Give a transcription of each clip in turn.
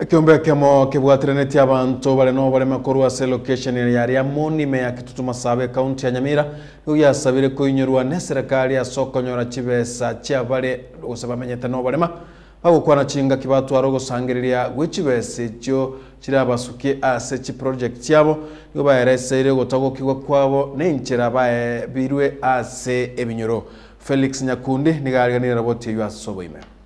ekiombe kemo kibwatiranĩtie abantu bare no barema korwasa location ya aria me ya kitutuma sabe kaunti ya nyamira niu yasabire kuinyurwa ne serikali asokonyora chibesa chia bare gose bamenyete no barema bagukwana chinga kibatwara gusangiriria gw'ikibesa ikyo kirabasuke ase ki project yabo nigo baereseire gotagokigwa kwabo nenchera baebirwe ase ebinyoro felix nyakundi nigarganire raboti eyo asoboime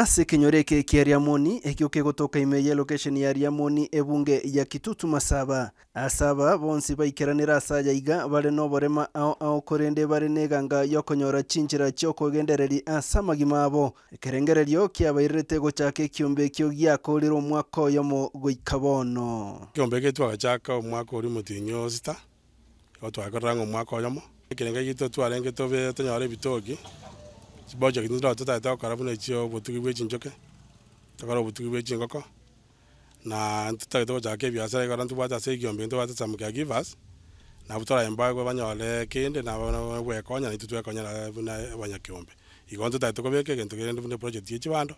ase kinyore eke kia riamoni ekiuke gotoka imeye location ya riamoni ebunge ya kitutu masaba asaba bonsi baikeranira asaja iga bare borema ao ao korende bare na eganga ya okonyora chinchera chia okogendereri ase amagima abo ekerengererio kiabairerete gochaka ekiombe ekio giakũrire omwaka oyo mo goika bono ekiombe eke twagachaka omwaka oria motinyo osita igo twakorera ng'a omwaka tobe tonyore project ndira tuta ta kara bune chio butugi bwe chinjoke takara butugi bwe chingoko na tuta to ja ke biasara kara ntu bwata se gyombe ntu bwata samuka givers na butora emba gwe banyole kinde na bwe konya nitutwe konya na buna banya kyombe igonto ta to kobeke gento gende bune project yechi bando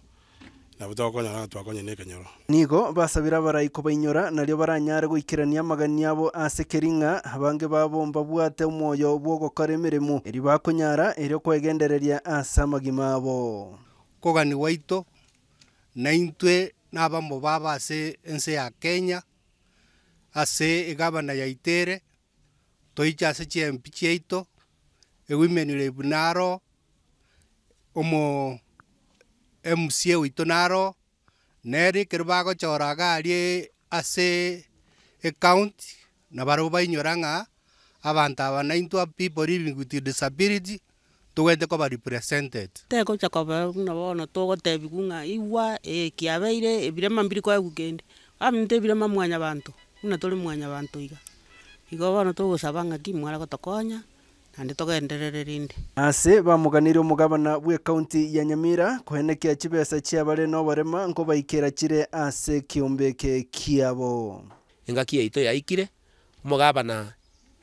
na butokonya na twakonya ne kenyoro nigo basabira ko bainyora naryo baranyare guikirania amagani yabo ase keringa abange babo mbabwate bwo bwogokora emeremo eri bakonyara eri okwegendereria ase amagima kogani waito naintwe nabamo baba ase ense ya kenya ase egabana yaitere toicha ase chiempi chiaito ewimenire bunaro omo MCA witå naro nerä kä rä bagochoraga arä ase ekaunti na barå bainyora ng'a abantu aba naintwa people living with disability tugende koba represented tegũcha koba buna bono tũgũtebi kung'a igwa ĩkĩabeire ebirema mbiri kwaegu kĩndĩ amnte ebirema mwanya bantu buna tũrĩ mwanya bantu iga igo bono tũgũcaba ng'aki mware gũtokonya nditoka rindi ase bamuganire omogabana bwa ekaunti ya nyamira kohenekia chibesa chiabare na abarema nko baikera chire ase kiombeke kiabo engaki yaito yaikire omogabana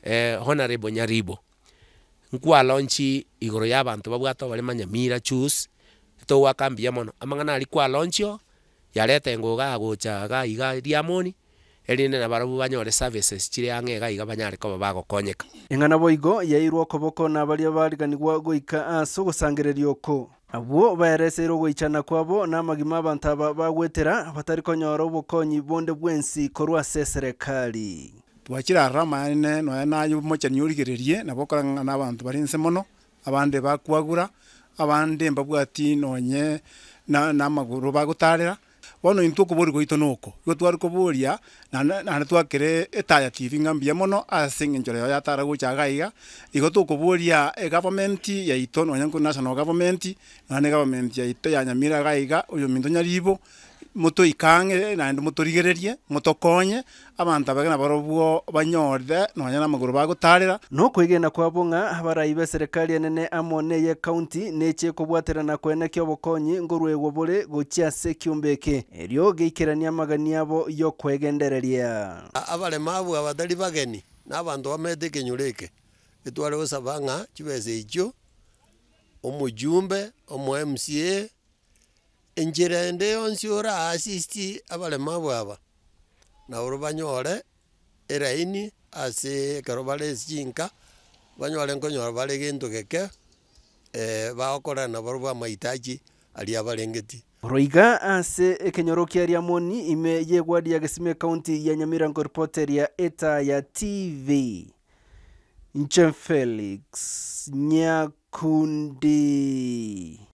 eh, honarebo nyaribo nkwalonchi igoro ya bantu babwate obarema nyamira chus etogwakambia mono amang'ana aria kwalonchio yareta engoga agocha iga riamoni erinde na barabu banyore services chire ang'e gaiga banyareko konyeka eng'ana boigo yairwe okoboko na baria bariganigwa goika ase ah, ogosangereria oko abo baereseire ogoichana kwabo na amagima abanto aba bagwetera batari konyora obokonyi bonde bwensi korwa ase eserekari twachirarra amaene noe na omochani origererie nabo okorang'ana na abanto bare nse mono abande bakwagura abande mbabwati nonye na, na amaguru bagotarera bono intu kuburi goitu nuko igo twari kuburia na na twakire etaya tv ngambia mono asinge njore ya tara guchagaiga igo tukuburia e government ya ito no national government na ne government ya ito ya nyamira gaiga uyo mintu nyaribo motoikange naende motorigererie motokonye abanto abage nabaro bwo banyorde nonya namaguru bagotarera kwigenda kwa bong'a abarai ba eserikali enene amo na eye ekaunti neche kobwaterana kwene kia obokonyi ngorwegwa bore gochia ase kiumbe eke erio geikerania amagani abo yokwegendereria abarema abo abatari bageni na abanto nyureke ekenyoro eke etware gosaba ng'a chibesa echio omojumbe omo mca enchera ende yonsi asisti aasisti abaremabu aba banyore eraini ase ekero bare chinka banyore nkonyora bare gento geke eh, bagokorana baro ba mahitaji aria abarengeti roiga ase ekenyoro kia ria moni ime yegwadi ya gesime county ya nyamirango reporter ya eta ya tv nchen felix nyakundi